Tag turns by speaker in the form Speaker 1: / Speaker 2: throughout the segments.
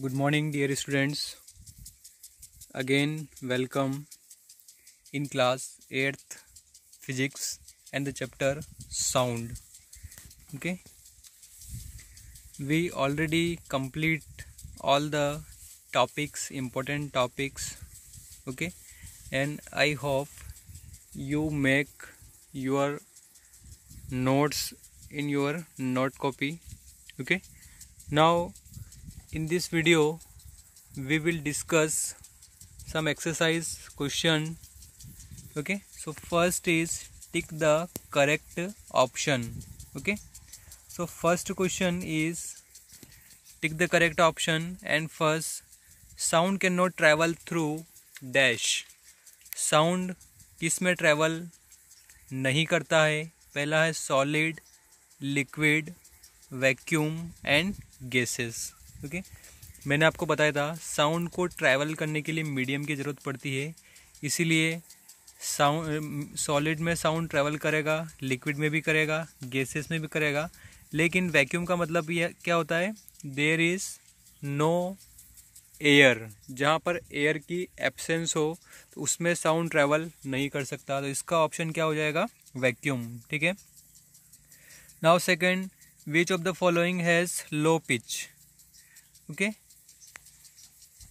Speaker 1: good morning dear students again welcome in class 8th physics and the chapter sound okay we already complete all the topics important topics okay and i hope you make your notes in your note copy okay now in this video we will discuss some exercise question okay so first is tick the correct option okay so first question is tick the correct option and first sound cannot travel through dash sound किस में travel नहीं करता है पहला है solid liquid vacuum and gases okay मैंने आपको बताया था साउंड को ट्रैवल करने के लिए मीडियम की ज़रूरत पड़ती है इसीलिए साउंड सॉलिड में साउंड ट्रैवल करेगा लिक्विड में भी करेगा गैसेस में भी करेगा लेकिन वैक्यूम का मतलब यह क्या होता है देर इज़ नो एयर जहाँ पर एयर की एब्सेंस हो तो उसमें साउंड ट्रैवल नहीं कर सकता तो इसका ऑप्शन क्या हो जाएगा वैक्यूम ठीक है now second which of the following has low pitch okay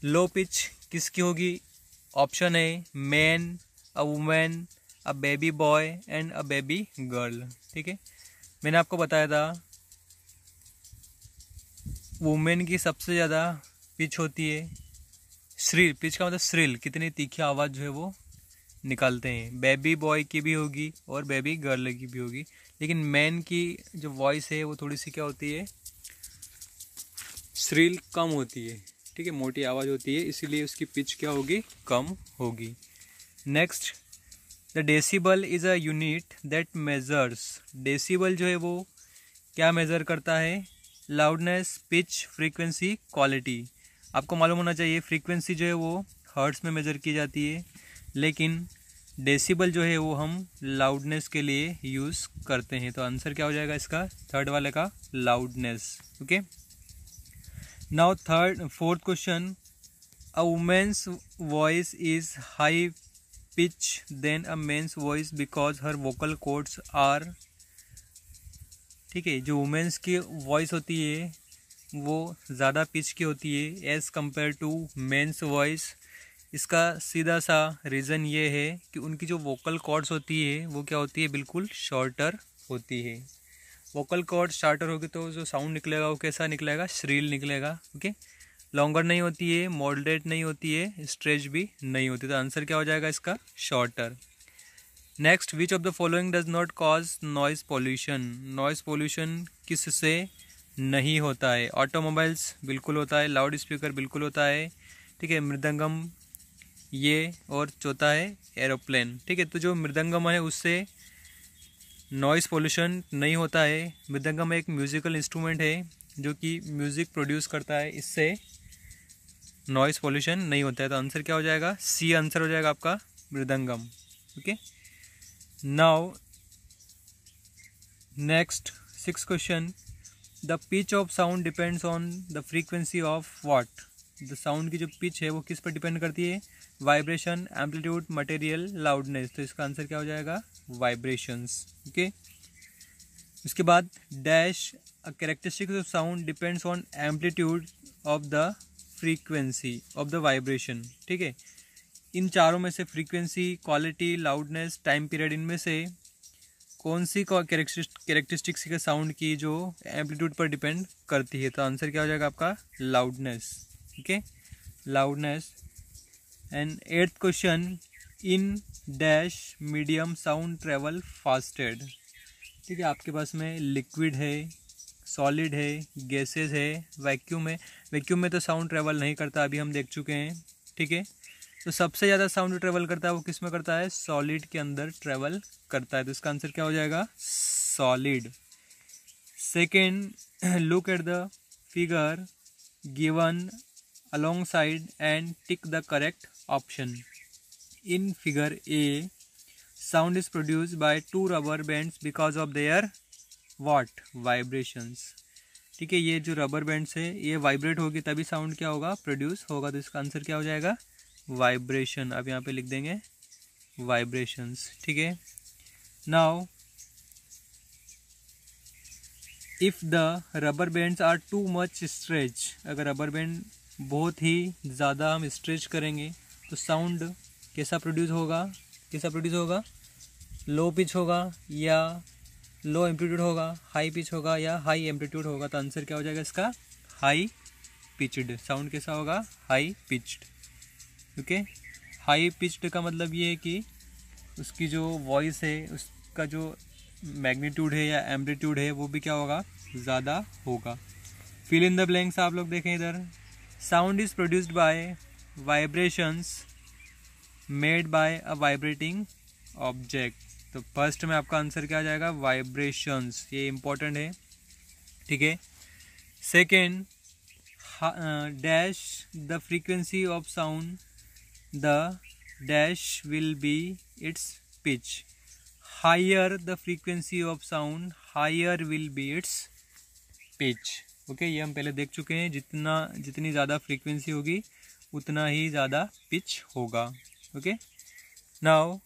Speaker 1: low pitch किसकी होगी ऑप्शन है man a women a baby boy and a baby girl ठीक है मैंने आपको बताया था वुमेन की सबसे ज़्यादा पिच होती है श्रील पिच का मतलब श्रील कितनी तीखी आवाज़ जो है वो निकालते हैं बेबी बॉय की भी होगी और बेबी गर्ल की भी होगी लेकिन मैन की जो वॉइस है वो थोड़ी सी क्या होती है श्रील कम होती है ठीक है मोटी आवाज़ होती है इसीलिए उसकी पिच क्या होगी कम होगी next the decibel is a unit that measures decibel जो है वो क्या मेज़र करता है लाउडनेस पिच फ्रीक्वेंसी क्वालिटी आपको मालूम होना चाहिए फ्रीक्वेंसी जो है वो हर्ट्स में मेज़र की जाती है लेकिन डेसीबल जो है वो हम लाउडनेस के लिए यूज़ करते हैं तो आंसर क्या हो जाएगा इसका थर्ड वाले का loudness okay okay? Now third fourth question a women's voice is high pitch than a men's voice because her vocal cords are ठीक है जो वुमेन्स की वॉइस होती है वो ज़्यादा पिच की होती है as compare to men's voice इसका सीधा सा रीज़न ये है कि उनकी जो वोकल कॉर्ड्स होती है वो क्या होती है बिल्कुल शॉर्टर होती है वोकल कॉर्ड शार्टर होगी तो जो साउंड निकलेगा वो कैसा निकलेगा श्रील निकलेगा ओके लॉन्गर नहीं होती है मॉडरेट नहीं होती है स्ट्रेच भी नहीं होती तो आंसर क्या हो जाएगा इसका shorter next which of the following does not cause noise pollution noise pollution से नहीं होता है ऑटोमोबाइल्स बिल्कुल होता है लाउड स्पीकर बिल्कुल होता है ठीक है मृदंगम ये और चौथा है एरोप्लेन ठीक है तो जो मृदंगम है उससे नॉइस पोल्यूशन नहीं होता है मृदंगम एक म्यूज़िकल इंस्ट्रूमेंट है जो कि म्यूज़िक प्रोड्यूस करता है इससे नॉइस पोल्यूशन नहीं होता है तो आंसर क्या हो जाएगा सी आंसर हो जाएगा आपका mridangam okay now next six question the pitch of sound depends on the frequency of what the sound की जो पिच है वो किस पर डिपेंड करती है वाइब्रेशन एम्पलीट्यूड मटेरियल लाउडनेस तो इसका आंसर क्या हो जाएगा वाइब्रेशंस ओके उसके बाद dash characteristics of sound depends on amplitude of the frequency of the vibration ठीक है इन चारों में से frequency quality loudness time period इनमें से कौन सी कैरेक्टरिस्टिक्स के साउंड की जो एम्पलीट्यूड पर डिपेंड करती है तो आंसर क्या हो जाएगा आपका लाउडनेस ठीक है loudness and eighth question in dash medium sound travel fastest ठीक है आपके पास में लिक्विड है सॉलिड है गैसेस है वैक्यूम है वैक्यूम में तो साउंड ट्रेवल नहीं करता अभी हम देख चुके हैं ठीक है तो सबसे ज़्यादा साउंड ट्रेवल करता है वो किस में करता है सॉलिड के अंदर ट्रेवल करता है तो इसका आंसर क्या हो जाएगा solid second look at the figure given alongside and tick the correct option. In figure A, sound is produced by two rubber bands because of their what? Vibrations. ठीक है ये जो रबर बैंड्स है ये vibrate होगी तभी sound क्या होगा प्रोड्यूस होगा तो इसका आंसर क्या हो जाएगा वाइब्रेशन आप यहाँ पे लिख देंगे वाइब्रेशंस ठीक है now if the rubber bands are too much stretch अगर रबर बैंड बहुत ही ज़्यादा हम स्ट्रेच करेंगे तो साउंड कैसा प्रोड्यूस होगा कैसा प्रोड्यूस होगा लो पिच होगा या लो एम्पलीट्यूड होगा हाई पिच होगा या हाई एम्पलीट्यूड होगा तो आंसर क्या हो जाएगा इसका हाई पिचड साउंड कैसा होगा high pitched okay high pitched का मतलब ये है कि उसकी जो वॉइस है उसका जो मैग्नीट्यूड है या एम्पलीट्यूड है वो भी क्या होगा ज़्यादा होगा फिल इन द ब्लैंक्स आप लोग देखें इधर sound is produced by vibrations made by a vibrating object तो फर्स्ट में आपका आंसर क्या आ जाएगा वाइब्रेशंस ये इम्पोर्टेंट है ठीक है second dash the frequency of sound the dash will be its pitch higher the frequency of sound higher will be its pitch okay ये हम पहले देख चुके हैं जितना जितनी ज़्यादा फ्रीक्वेंसी होगी उतना ही ज़्यादा पिच होगा okay now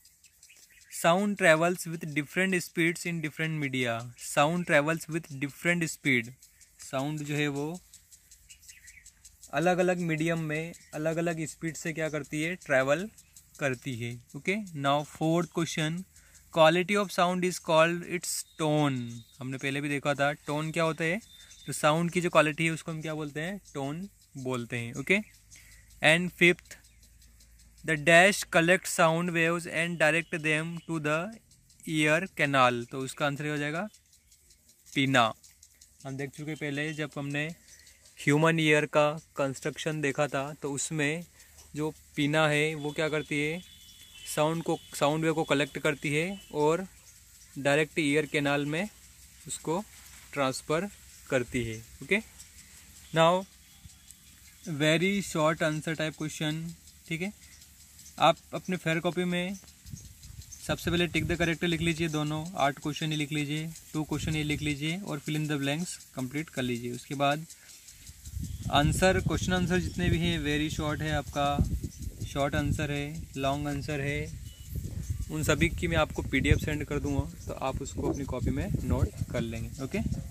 Speaker 1: sound travels with different speeds in different media sound travels with different speed sound जो है वो अलग अलग मीडियम में अलग अलग स्पीड से क्या करती है ट्रैवल करती है okay now fourth question quality of sound is called its tone हमने पहले भी देखा था टोन क्या होता है तो साउंड की जो क्वालिटी है उसको हम क्या बोलते हैं टोन बोलते हैं okay and fifth the dash collect sound waves and direct them to the ear canal तो उसका आंसर हो जाएगा पीना हम देख चुके पहले जब हमने ह्यूमन ईयर का कंस्ट्रक्शन देखा था तो उसमें जो पीना है वो क्या करती है साउंड को साउंड वेव को कलेक्ट करती है और डायरेक्ट ईयर कैनाल में उसको ट्रांसफ़र करती है okay now very short answer type question ठीक है आप अपने फेयर कॉपी में सबसे पहले टिक द करेक्टर लिख लीजिए दोनों आठ क्वेश्चन ये लिख लीजिए टू क्वेश्चन ये लिख लीजिए और fill in the blanks complete कर लीजिए उसके बाद आंसर क्वेश्चन आंसर जितने भी हैं वेरी शॉर्ट है आपका शॉर्ट आंसर है लॉन्ग आंसर है उन सभी की मैं आपको पीडीएफ सेंड कर दूंगा तो आप उसको अपनी कॉपी में नोट कर लेंगे ओके